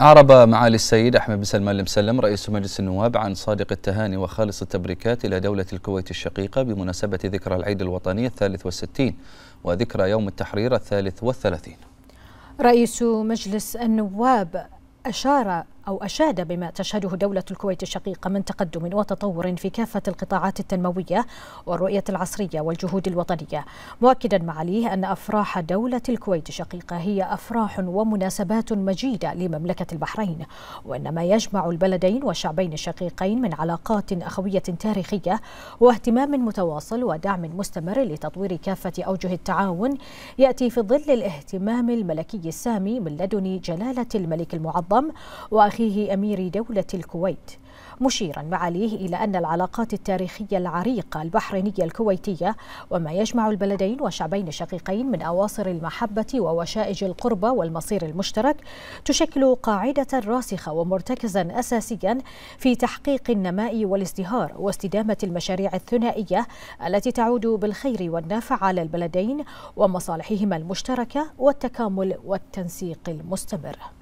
أعرب معالي السيد أحمد بن سلمان المسلم رئيس مجلس النواب عن صادق التهاني وخالص التبريكات إلى دولة الكويت الشقيقة بمناسبة ذكرى العيد الوطني الثالث والستين وذكرى يوم التحرير الثالث والثلاثين رئيس مجلس النواب أشار أو أشاد بما تشهده دولة الكويت الشقيقة من تقدم وتطور في كافة القطاعات التنموية والرؤية العصرية والجهود الوطنيه مؤكدا معاليه أن أفراح دولة الكويت الشقيقة هي أفراح ومناسبات مجيدة لمملكة البحرين وإن ما يجمع البلدين والشعبين الشقيقين من علاقات أخوية تاريخية واهتمام متواصل ودعم مستمر لتطوير كافة أوجه التعاون يأتي في ظل الاهتمام الملكي السامي من لدن جلالة الملك المعظم وأخي أخيه أمير دولة الكويت مشيرا معاليه إلى أن العلاقات التاريخية العريقة البحرينية الكويتية وما يجمع البلدين وشعبين الشقيقين من أواصر المحبة ووشائج القربة والمصير المشترك تشكل قاعدة راسخة ومرتكزا أساسيا في تحقيق النماء والازدهار واستدامة المشاريع الثنائية التي تعود بالخير والنافع على البلدين ومصالحهما المشتركة والتكامل والتنسيق المستمر